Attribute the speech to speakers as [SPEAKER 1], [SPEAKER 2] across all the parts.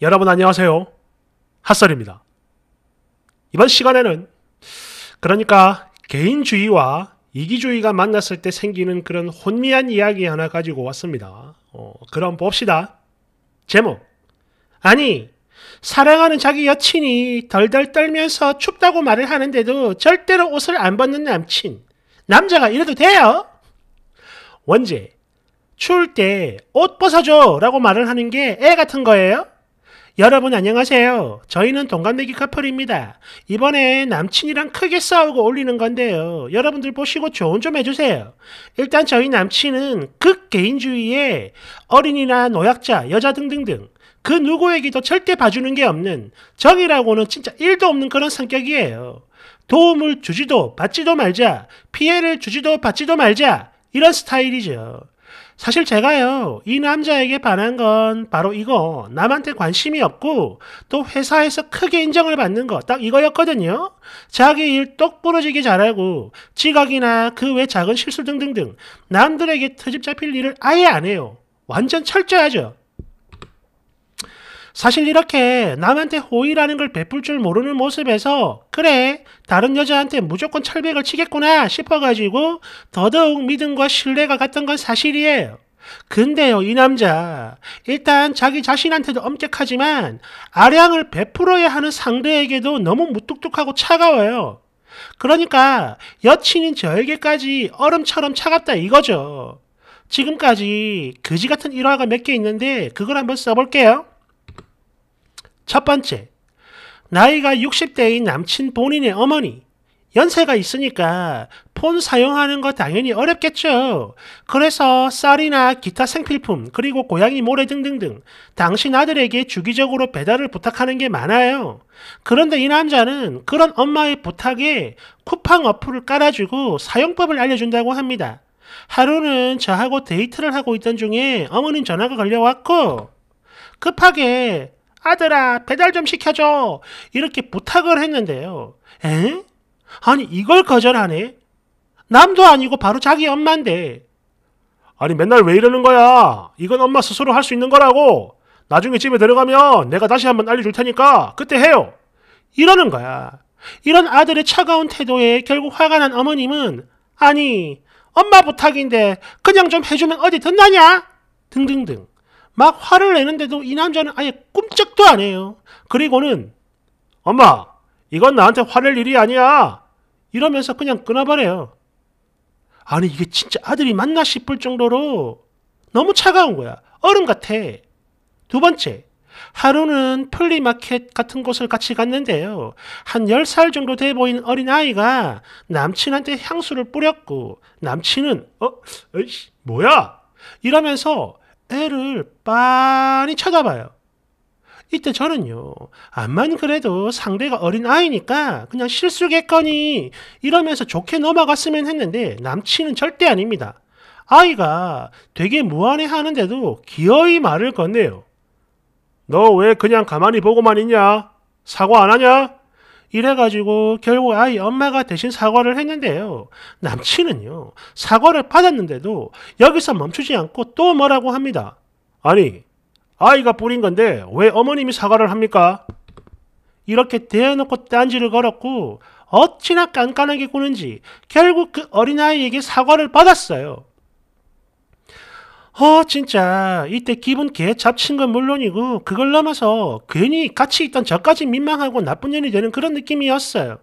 [SPEAKER 1] 여러분 안녕하세요. 핫설입니다. 이번 시간에는 그러니까 개인주의와 이기주의가 만났을 때 생기는 그런 혼미한 이야기 하나 가지고 왔습니다. 어, 그럼 봅시다. 제목. 아니, 사랑하는 자기 여친이 덜덜 떨면서 춥다고 말을 하는데도 절대로 옷을 안 벗는 남친. 남자가 이래도 돼요? 원제. 추울 때 옷 벗어줘 라고 말을 하는 게 애 같은 거예요? 여러분 안녕하세요. 저희는 동갑내기 커플입니다. 이번에 남친이랑 크게 싸우고 올리는 건데요. 여러분들 보시고 조언 좀 해주세요. 일단 저희 남친은 극개인주의에 어린이나 노약자, 여자 등등등 그 누구에게도 절대 봐주는 게 없는 정이라고는 진짜 1도 없는 그런 성격이에요. 도움을 주지도 받지도 말자, 피해를 주지도 받지도 말자 이런 스타일이죠. 사실 제가요, 이 남자에게 반한 건 바로 이거, 남한테 관심이 없고, 또 회사에서 크게 인정을 받는 거, 딱 이거였거든요? 자기 일 똑부러지게 잘하고, 지각이나 그 외 작은 실수 등등등, 남들에게 트집 잡힐 일을 아예 안 해요. 완전 철저하죠? 사실 이렇게 남한테 호의라는 걸 베풀 줄 모르는 모습에서 그래 다른 여자한테 무조건 철벽을 치겠구나 싶어가지고 더더욱 믿음과 신뢰가 갔던 건 사실이에요. 근데요, 이 남자, 일단 자기 자신한테도 엄격하지만, 아량을 베풀어야 하는 상대에게도 너무 무뚝뚝하고 차가워요. 그러니까, 여친인 저에게까지 얼음처럼 차갑다 이거죠. 지금까지 그지 같은 일화가 몇 개 있는데, 그걸 한번 써볼게요. 첫 번째, 나이가 60대인 남친 본인의 어머니, 연세가 있으니까 폰 사용하는 거 당연히 어렵겠죠. 그래서 쌀이나 기타 생필품, 그리고 고양이 모래 등등등 당신 아들에게 주기적으로 배달을 부탁하는 게 많아요. 그런데 이 남자는 그런 엄마의 부탁에 쿠팡 어플을 깔아주고 사용법을 알려준다고 합니다. 하루는 저하고 데이트를 하고 있던 중에 어머님 전화가 걸려왔고 급하게 아들아, 배달 좀 시켜줘. 이렇게 부탁을 했는데요. 에? 아니, 이걸 거절하네? 남도 아니고 바로 자기 엄마인데. 아니, 맨날 왜 이러는 거야? 이건 엄마 스스로 할 수 있는 거라고. 나중에 집에 들어가면 내가 다시 한번 알려줄 테니까 그때 해요. 이러는 거야. 이런 아들의 차가운 태도에 결국 화가 난 어머님은 아니, 엄마 부탁인데 그냥 좀 해주면 어디 듣나냐? 등등등. 막 화를 내는데도 이 남자는 아예 꿈쩍도안 해요. 그리고는 엄마 이건 나한테 화낼 일이 아니야 이러면서 그냥 끊어버려요. 아니 이게 진짜 아들이 맞나 싶을 정도로 너무 차가운 거야. 얼음 같아. 두 번째, 하루는 플리마켓 같은 곳을 같이 갔는데요. 한 10살 정도 돼 보인 어린아이가 남친한테 향수를 뿌렸고 남친은 어? 에이씨 뭐야? 이러면서 애를 빤히 쳐다봐요. 이때 저는요, 암만 그래도 상대가 어린 아이니까 그냥 실수겠거니 이러면서 좋게 넘어갔으면 했는데 남친은 절대 아닙니다. 아이가 되게 무안해 하는데도 기어이 말을 건네요. 너 왜 그냥 가만히 보고만 있냐? 사과 안 하냐? 이래가지고 결국 아이 엄마가 대신 사과를 했는데요. 남친은요. 사과를 받았는데도 여기서 멈추지 않고 또 뭐라고 합니다. 아니 아이가 뿌린 건데 왜 어머님이 사과를 합니까? 이렇게 대놓고 딴지를 걸었고 어찌나 깐깐하게 구는지 결국 그 어린아이에게 사과를 받았어요. 어, 진짜 이때 기분 개 잡친 건 물론이고 그걸 넘어서 괜히 같이 있던 저까지 민망하고 나쁜 년이 되는 그런 느낌이었어요.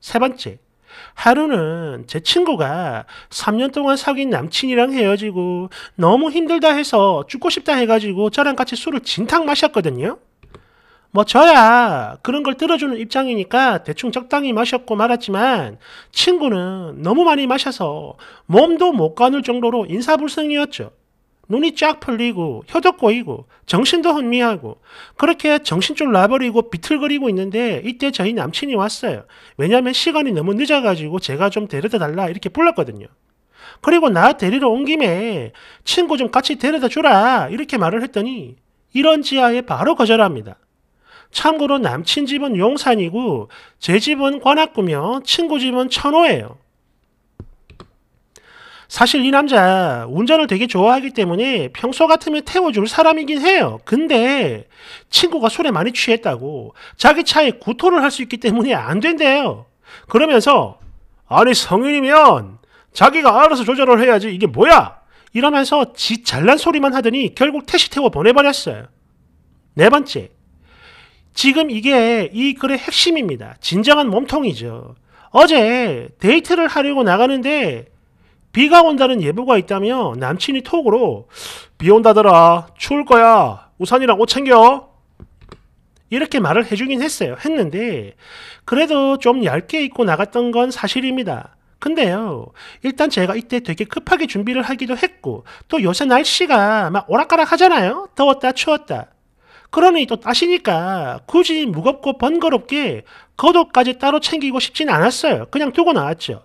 [SPEAKER 1] 세 번째, 하루는 제 친구가 3년 동안 사귄 남친이랑 헤어지고 너무 힘들다 해서 죽고 싶다 해가지고 저랑 같이 술을 진탕 마셨거든요. 뭐 저야 그런 걸 들어주는 입장이니까 대충 적당히 마셨고 말았지만 친구는 너무 많이 마셔서 몸도 못 가눌 정도로 인사불성이었죠. 눈이 쫙 풀리고 혀도 꼬이고 정신도 혼미하고 그렇게 정신줄 놔버리고 비틀거리고 있는데 이때 저희 남친이 왔어요. 왜냐하면 시간이 너무 늦어가지고 제가 좀 데려다 달라 이렇게 불렀거든요. 그리고 나 데리러 온 김에 친구 좀 같이 데려다 주라 이렇게 말을 했더니 이런 지하에 바로 거절합니다. 참고로 남친 집은 용산이고 제 집은 관악구며 친구 집은 천호예요. 사실 이 남자 운전을 되게 좋아하기 때문에 평소 같으면 태워줄 사람이긴 해요. 근데 친구가 술에 많이 취했다고 자기 차에 구토를 할 수 있기 때문에 안 된대요. 그러면서 아니 성인이면 자기가 알아서 조절을 해야지 이게 뭐야? 이러면서 지 잘난 소리만 하더니 결국 택시 태워 보내버렸어요. 네 번째, 지금 이게 이 글의 핵심입니다. 진정한 몸통이죠. 어제 데이트를 하려고 나가는데 비가 온다는 예보가 있다며 남친이 톡으로 비 온다더라 추울 거야 우산이랑 옷 챙겨 이렇게 말을 해주긴 했어요 했는데 그래도 좀 얇게 입고 나갔던 건 사실입니다 근데요 일단 제가 이때 되게 급하게 준비를 하기도 했고 또 요새 날씨가 막 오락가락 하잖아요 더웠다 추웠다 그러니 또 따시니까 굳이 무겁고 번거롭게 겉옷까지 따로 챙기고 싶진 않았어요 그냥 두고 나왔죠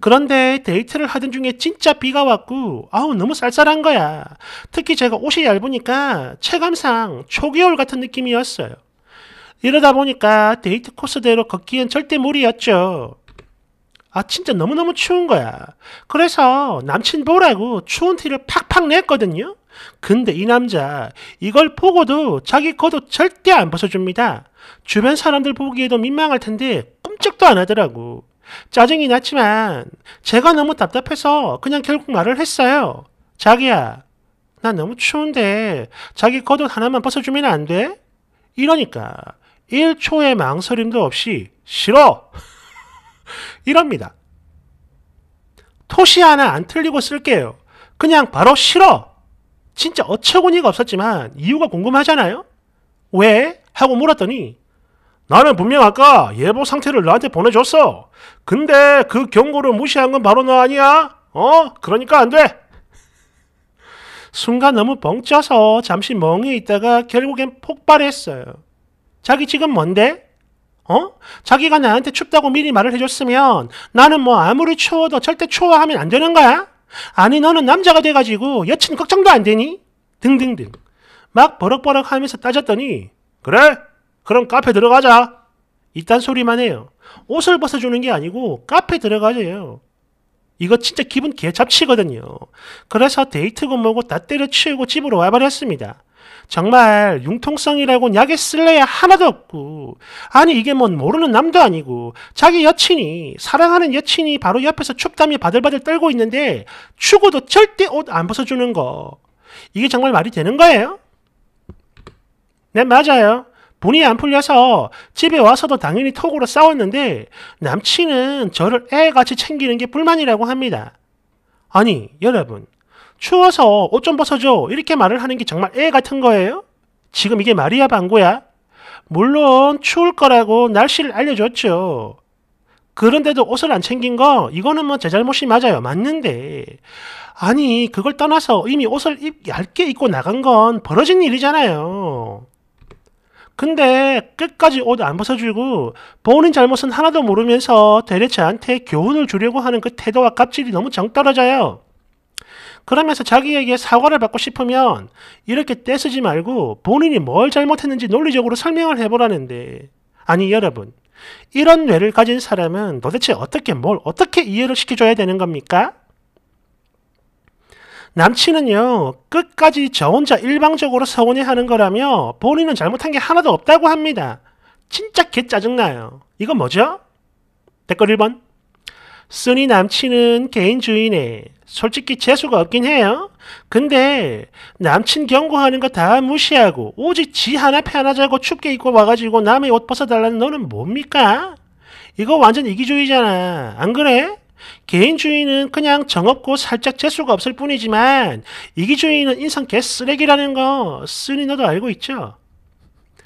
[SPEAKER 1] 그런데 데이트를 하던 중에 진짜 비가 왔고 아우 너무 쌀쌀한 거야. 특히 제가 옷이 얇으니까 체감상 초겨울 같은 느낌이었어요. 이러다 보니까 데이트 코스대로 걷기엔 절대 무리였죠. 아 진짜 너무너무 추운 거야. 그래서 남친 보라고 추운 티를 팍팍 냈거든요. 근데 이 남자 이걸 보고도 자기 겉옷 절대 안 벗어줍니다. 주변 사람들 보기에도 민망할 텐데 꼼짝도 안 하더라고. 짜증이 났지만 제가 너무 답답해서 그냥 결국 말을 했어요. 자기야, 나 너무 추운데 자기 겉옷 하나만 벗어주면 안 돼? 이러니까 1초의 망설임도 없이 싫어! 이럽니다. 토시 하나 안 틀리고 쓸게요. 그냥 바로 싫어! 진짜 어처구니가 없었지만 이유가 궁금하잖아요? 왜? 하고 물었더니 나는 분명 아까 예보 상태를 나한테 보내줬어. 근데 그 경고를 무시한 건 바로 너 아니야? 어? 그러니까 안 돼. 순간 너무 벙쪄서 잠시 멍해 있다가 결국엔 폭발했어요. 자기 지금 뭔데? 어? 자기가 나한테 춥다고 미리 말을 해줬으면 나는 뭐 아무리 추워도 절대 추워하면 안 되는 거야? 아니 너는 남자가 돼가지고 여친 걱정도 안 되니? 등등등. 막 버럭버럭 하면서 따졌더니 그래? 그럼 카페 들어가자. 이딴 소리만 해요. 옷을 벗어주는 게 아니고 카페 들어가세요. 이거 진짜 기분 개잡치거든요. 그래서 데이트고 뭐고 다 때려치우고 집으로 와버렸습니다. 정말 융통성이라고 약에 쓸래야 하나도 없고 아니 이게 뭔 모르는 남도 아니고 자기 여친이 사랑하는 여친이 바로 옆에서 춥다며 바들바들 떨고 있는데 추어도 절대 옷 안 벗어주는 거 이게 정말 말이 되는 거예요? 네 맞아요. 본인이 안 풀려서 집에 와서도 당연히 톡으로 싸웠는데 남친은 저를 애같이 챙기는 게 불만이라고 합니다. 아니, 여러분. 추워서 옷 좀 벗어줘. 이렇게 말을 하는 게 정말 애 같은 거예요? 지금 이게 말이야, 방구야? 물론 추울 거라고 날씨를 알려줬죠. 그런데도 옷을 안 챙긴 거 이거는 뭐 제 잘못이 맞아요. 맞는데 아니 그걸 떠나서 이미 옷을 입, 얇게 입고 나간 건 벌어진 일이잖아요. 근데 끝까지 옷 안 벗어주고 본인 잘못은 하나도 모르면서 대리차한테 교훈을 주려고 하는 그 태도와 갑질이 너무 정떨어져요. 그러면서 자기에게 사과를 받고 싶으면 이렇게 떼쓰지 말고 본인이 뭘 잘못했는지 논리적으로 설명을 해보라는데 아니 여러분 이런 뇌를 가진 사람은 도대체 어떻게 뭘 어떻게 이해를 시켜줘야 되는 겁니까? 남친은요, 끝까지 저 혼자 일방적으로 서운해 하는 거라며 본인은 잘못한 게 하나도 없다고 합니다. 진짜 개 짜증나요. 이거 뭐죠? 댓글 1번. 쓰니 남친은 개인주인에 솔직히 재수가 없긴 해요. 근데 남친 경고하는 거 다 무시하고 오직 지 하나 편하자고 춥게 입고 와가지고 남의 옷 벗어달라는 너는 뭡니까? 이거 완전 이기주의잖아. 안 그래? 개인주의는 그냥 정없고 살짝 재수가 없을 뿐이지만 이기주의는 인성 개쓰레기라는 거 쓰니 너도 알고 있죠?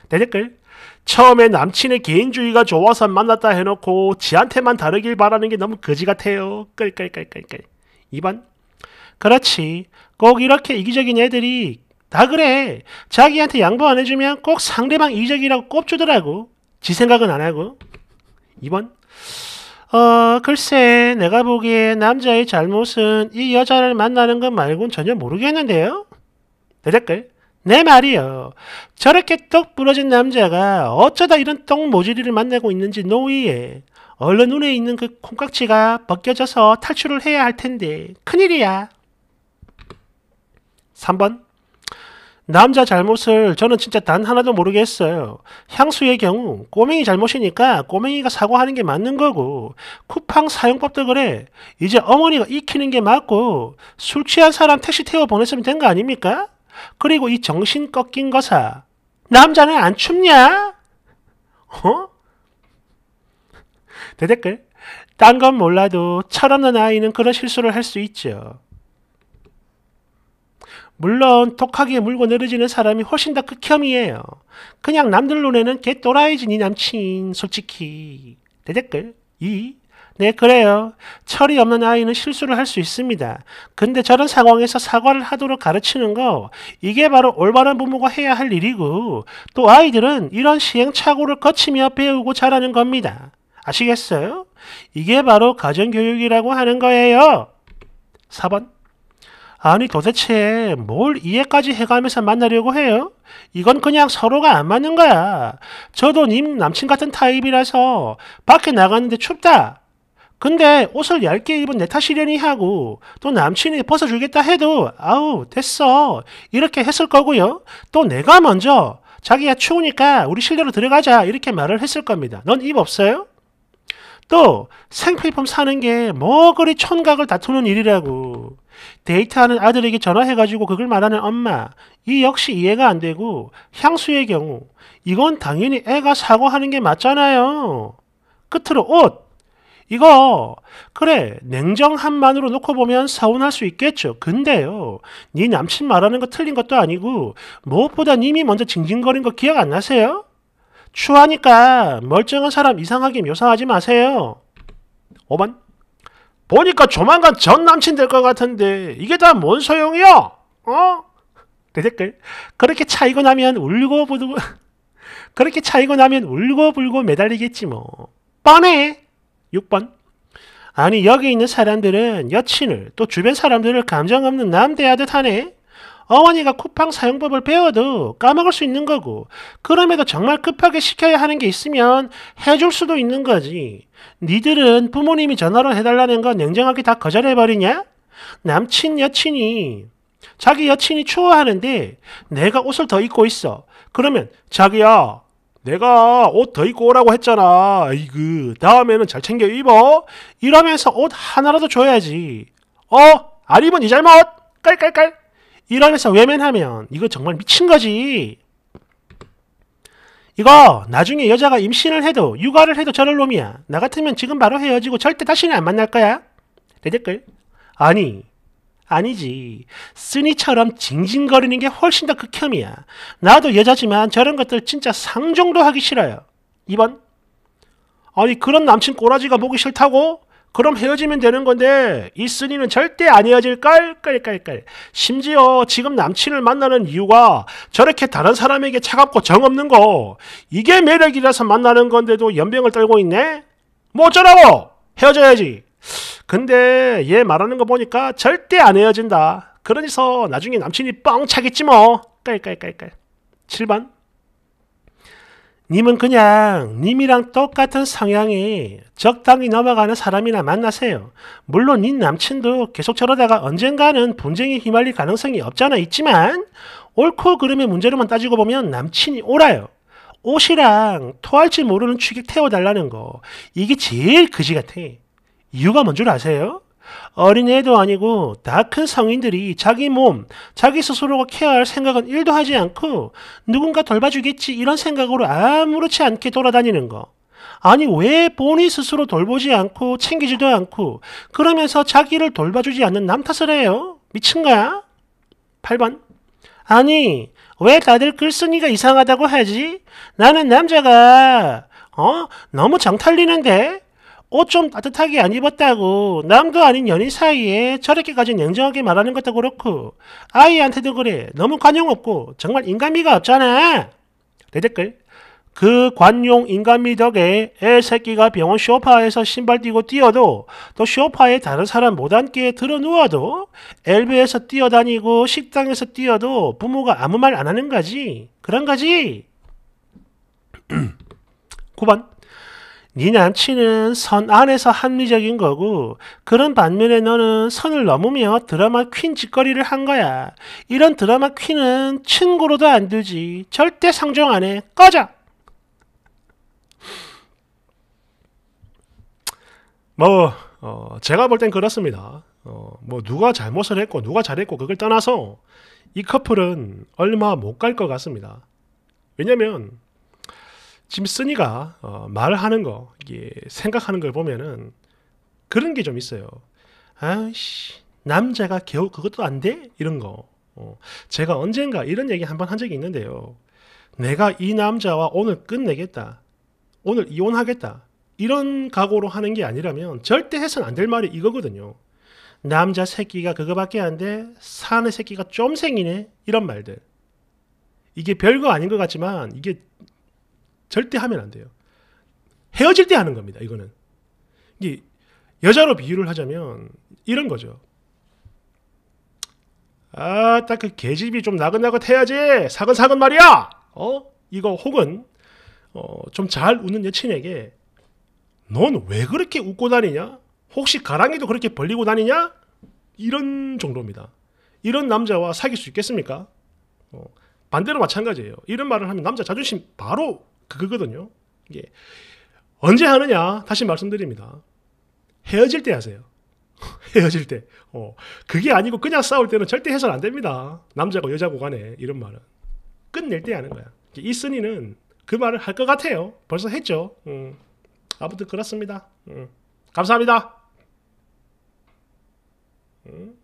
[SPEAKER 1] 내 댓글 처음에 남친의 개인주의가 좋아서 만났다 해놓고 지한테만 다르길 바라는 게 너무 거지 같아요. 끌끌끌끌끌 2번 그렇지 꼭 이렇게 이기적인 애들이 다 그래 자기한테 양보 안 해주면 꼭 상대방 이기적이라고 꼽주더라고 지 생각은 안 하고 2번 어, 글쎄, 내가 보기에 남자의 잘못은 이 여자를 만나는 것 말곤 전혀 모르겠는데요? 내댓글내 말이요. 저렇게 떡 부러진 남자가 어쩌다 이런 똥 모질이를 만나고 있는지 노이에. 얼른 눈에 있는 그 콩깍지가 벗겨져서 탈출을 해야 할 텐데. 큰일이야. 3번. 남자 잘못을 저는 진짜 단 하나도 모르겠어요 향수의 경우 꼬맹이 잘못이니까 꼬맹이가 사과하는 게 맞는 거고 쿠팡 사용법도 그래. 이제 어머니가 익히는 게 맞고 술 취한 사람 택시 태워 보냈으면 된 거 아닙니까? 그리고 이 정신 꺾인 거사. 남자는 안 춥냐? 어? 대댓글. 딴 건 몰라도 철없는 아이는 그런 실수를 할 수 있죠. 물론 독하게 물고 늘어지는 사람이 훨씬 더 극혐이에요. 그냥 남들 눈에는 개또라이지니 남친 솔직히. 대댓글 2. 네 그래요. 철이 없는 아이는 실수를 할 수 있습니다. 근데 저런 상황에서 사과를 하도록 가르치는 거 이게 바로 올바른 부모가 해야 할 일이고 또 아이들은 이런 시행착오를 거치며 배우고 자라는 겁니다. 아시겠어요? 이게 바로 가정교육이라고 하는 거예요. 4번 아니 도대체 뭘 이해까지 해가면서 만나려고 해요? 이건 그냥 서로가 안 맞는 거야. 저도 님 남친 같은 타입이라서 밖에 나갔는데 춥다. 근데 옷을 얇게 입은 내 탓이려니 하고 또 남친이 벗어주겠다 해도 아우 됐어 이렇게 했을 거고요. 또 내가 먼저 자기야 추우니까 우리 실내로 들어가자 이렇게 말을 했을 겁니다. 넌 입 없어요? 또 생필품 사는 게 뭐 그리 촌각을 다투는 일이라고. 데이트하는 아들에게 전화해가지고 그걸 말하는 엄마 이 역시 이해가 안 되고 향수의 경우 이건 당연히 애가 사고하는게 맞잖아요. 끝으로 옷 이거 그래 냉정함만으로 놓고 보면 서운할 수 있겠죠. 근데요 네 남친 말하는 거 틀린 것도 아니고 무엇보다 님이 먼저 징징거린 거 기억 안 나세요? 추하니까 멀쩡한 사람 이상하게 묘사하지 마세요. 5번 보니까 조만간 전 남친 될 것 같은데 이게 다 뭔 소용이야? 어? 내 댓글 그렇게 차이고 나면 울고 부르고 그렇게 차이고 나면 울고 불고 매달리겠지 뭐 뻔해 6번 아니 여기 있는 사람들은 여친을 또 주변 사람들을 감정 없는 남대하듯 하네 어머니가 쿠팡 사용법을 배워도 까먹을 수 있는 거고 그럼에도 정말 급하게 시켜야 하는 게 있으면 해줄 수도 있는 거지. 니들은 부모님이 전화로 해달라는 건 냉정하게 다 거절해버리냐? 남친 여친이 자기 여친이 추워하는데 내가 옷을 더 입고 있어. 그러면 자기야 내가 옷 더 입고 오라고 했잖아. 이그 다음에는 잘 챙겨 입어. 이러면서 옷 하나라도 줘야지. 어? 안 입은 이 잘못. 깔깔깔. 이란에서 외면하면 이거 정말 미친 거지. 이거 나중에 여자가 임신을 해도 육아를 해도 저럴 놈이야. 나 같으면 지금 바로 헤어지고 절대 다시는 안 만날 거야. 내 댓글. 아니 아니지. 쓰니처럼 징징거리는 게 훨씬 더 극혐이야. 나도 여자지만 저런 것들 진짜 상종도 하기 싫어요. 2번. 아니 그런 남친 꼬라지가 보기 싫다고? 그럼 헤어지면 되는 건데 이순니는 절대 안 헤어질 깔깔깔깔. 심지어 지금 남친을 만나는 이유가 저렇게 다른 사람에게 차갑고 정 없는 거 이게 매력이라서 만나는 건데도 연병을 떨고 있네. 뭐 어쩌라고 헤어져야지. 근데 얘 말하는 거 보니까 절대 안 헤어진다. 그러니서 나중에 남친이 뻥 차겠지 뭐. 깔깔깔깔. 7번 님은 그냥 님이랑 똑같은 성향이 적당히 넘어가는 사람이나 만나세요. 물론 님 남친도 계속 저러다가 언젠가는 분쟁에 휘말릴 가능성이 없잖아 있지만 옳고 그름의 문제로만 따지고 보면 남친이 옳아요. 옷이랑 토할지 모르는 취객 태워달라는 거 이게 제일 그지 같아. 이유가 뭔 줄 아세요? 어린애도 아니고 다 큰 성인들이 자기 몸, 자기 스스로가 케어할 생각은 1도 하지 않고 누군가 돌봐주겠지 이런 생각으로 아무렇지 않게 돌아다니는 거. 아니 왜 본인 스스로 돌보지 않고 챙기지도 않고 그러면서 자기를 돌봐주지 않는 남 탓을 해요? 미친 거야? 8번 아니 왜 다들 글쓴이가 이상하다고 하지? 나는 남자가 어? 너무 정 탈리는데? 옷좀 따뜻하게 안 입었다고 남도 그 아닌 연인 사이에 저렇게까지 냉정하게 말하는 것도 그렇고 아이한테도 그래 너무 관용 없고 정말 인간미가 없잖아 내 댓글 그 관용 인간미 덕에 애 새끼가 병원 쇼파에서 신발 뛰고 뛰어도 또 쇼파에 다른 사람 못 앉게 들어 누워도 엘베에서 뛰어다니고 식당에서 뛰어도 부모가 아무 말 안 하는 거지 그런 거지 9번 네 난치는 선 안에서 합리적인 거고 그런 반면에 너는 선을 넘으며 드라마 퀸 짓거리를 한 거야. 이런 드라마 퀸은 친구로도 안되지 절대 상종 안 해. 꺼져! 뭐 어, 제가 볼 땐 그렇습니다. 어, 뭐 누가 잘못을 했고 누가 잘했고 그걸 떠나서 이 커플은 얼마 못 갈 것 같습니다. 왜냐면 짐쓰니가 어, 말하는 거, 이게 생각하는 걸 보면은 그런 게 좀 있어요. 아씨 남자가 겨우 그것도 안 돼? 이런 거. 어, 제가 언젠가 이런 얘기 한 번 한 적이 있는데요. 내가 이 남자와 오늘 끝내겠다. 오늘 이혼하겠다. 이런 각오로 하는 게 아니라면 절대 해서는 안 될 말이 이거거든요. 남자 새끼가 그거밖에 안 돼. 사내 새끼가 좀 생기네. 이런 말들. 이게 별거 아닌 것 같지만 이게 절대 하면 안 돼요. 헤어질 때 하는 겁니다. 이거는 이게 여자로 비유를 하자면 이런 거죠. 아, 딱 그 계집이 좀 나긋나긋 해야지. 사근사근 말이야. 어? 이거 혹은 어, 좀 잘 웃는 여친에게 넌 왜 그렇게 웃고 다니냐? 혹시 가랑이도 그렇게 벌리고 다니냐? 이런 정도입니다. 이런 남자와 사귈 수 있겠습니까? 어, 반대로 마찬가지예요. 이런 말을 하면 남자 자존심 바로 그거거든요. 이게 언제 하느냐? 다시 말씀드립니다. 헤어질 때 하세요. 헤어질 때. 어. 그게 아니고 그냥 싸울 때는 절대 해서안 됩니다. 남자고 여자고 간에 이런 말은. 끝낼 때 하는 거야. 이순이는 그 말을 할 것 같아요. 벌써 했죠. 음. 아무튼 그렇습니다. 음. 감사합니다. 음.